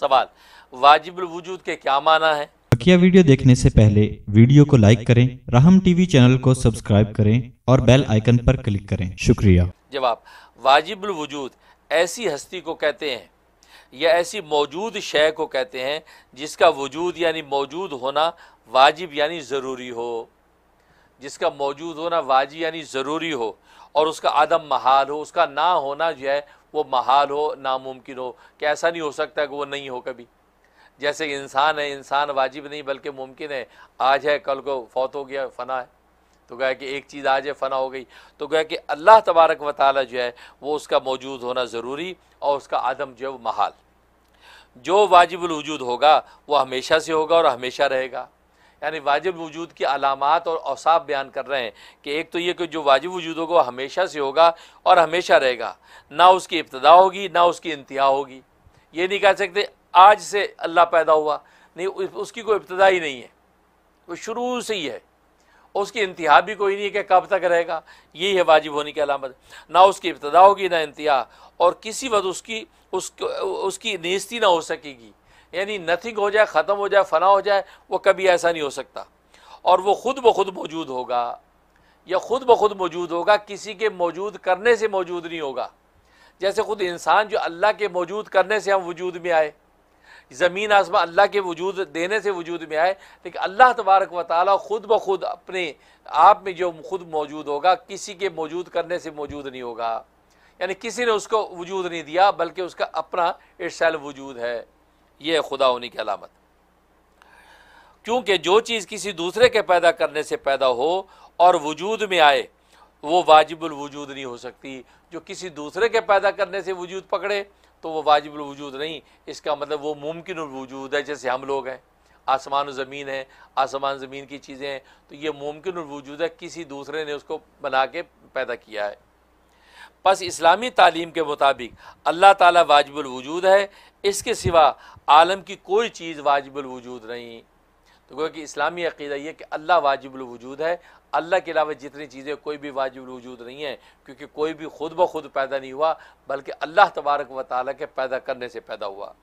सवाल वाजिब वजूद के क्या माना है बकिया वीडियो देखने से पहले वीडियो को लाइक करें रहम टीवी चैनल को सब्सक्राइब करें और बेल आइकन पर क्लिक करें शुक्रिया जवाब वाजिब वजूद ऐसी हस्ती को कहते हैं या ऐसी मौजूद शय को कहते हैं जिसका वजूद यानी मौजूद होना वाजिब यानी ज़रूरी हो जिसका मौजूद होना वाजिब यानी ज़रूरी हो और उसका आदम महाल हो उसका ना होना जो है वो महाल हो नामुमकिन हो क्या ऐसा नहीं हो सकता कि वो नहीं हो कभी जैसे इंसान है इंसान वाजिब नहीं बल्कि मुमकिन है आज है कल को फौत हो गया फ़ना है तो गया कि एक चीज़ आज है फ़ना हो गई तो गया कि अल्लाह तबारक व ताली जो है वो उसका मौजूद होना ज़रूरी और उसका आदम जो है वो महाल जो वाजिब वजूद होगा वो हमेशा से होगा और हमेशा रहेगा यानी वाजिब वजूद की अलामत और औसाफ बयान कर रहे हैं कि एक तो ये कि जो वाजिब वजूद होगा वो हमेशा से होगा और हमेशा रहेगा ना उसकी इब्तदा होगी ना उसकी इंतहा होगी ये नहीं कह सकते आज से अल्लाह पैदा हुआ नहीं उसकी कोई इब्तदा ही नहीं है वो शुरू से ही है उसकी इंतहा भी कोई नहीं है कि कब तक रहेगा यही है वाजिब होने की अलामत ना उसकी इब्तदा होगी ना इंतहा और किसी वक्त उसकी उसकी उसकी नीस्ती ना हो सकेगी यानी नथिंग हो जाए ख़त्म हो जाए फना हो जाए वो कभी ऐसा नहीं हो सकता और वो ख़ुद ब खुद मौजूद होगा या ख़ुद ब खुद मौजूद होगा किसी के मौजूद करने से मौजूद नहीं होगा जैसे ख़ुद इंसान जो अल्लाह के मौजूद करने से हम वजूद में आए ज़मीन आसमा अल्लाह के वजूद देने से वजूद में आए लेकिन अल्लाह तबारक व ताली ख़ुद ब खुद अपने आप में जो खुद मौजूद होगा किसी के मौजूद करने से मौजूद नहीं होगा यानी किसी ने उसको वजूद नहीं दिया बल्कि उसका अपना इर्सल वजूद है ये खुदा होने की अलामत क्योंकि जो चीज़ किसी दूसरे के पैदा करने से पैदा हो और वजूद में आए वो वाजिबुल वजूद नहीं हो सकती जो किसी दूसरे के पैदा करने से वजूद पकड़े तो वो वाजिबुल वजूद नहीं इसका मतलब वो मुमकिन वजूद है जैसे हम लोग हैं आसमान ज़मीन है आसमान ज़मीन की चीज़ें हैं तो ये मुमकिन वजूद है किसी दूसरे ने उसको बना के पैदा किया है बस इस्लामी तालीम के मुताबिक अल्लाह ताला वाजिबुल वजूद है इसके सिवा आलम की कोई चीज़ वाजिबल वजूद नहीं तो क्योंकि कि इस्लामी अकीदा यह कि अल्लाह वजूद है अल्लाह के अलावा जितनी चीज़ें कोई भी वजूद नहीं है क्योंकि कोई भी खुद ब खुद पैदा नहीं हुआ बल्कि अल्लाह तबारक व ताल के पैदा करने से पैदा हुआ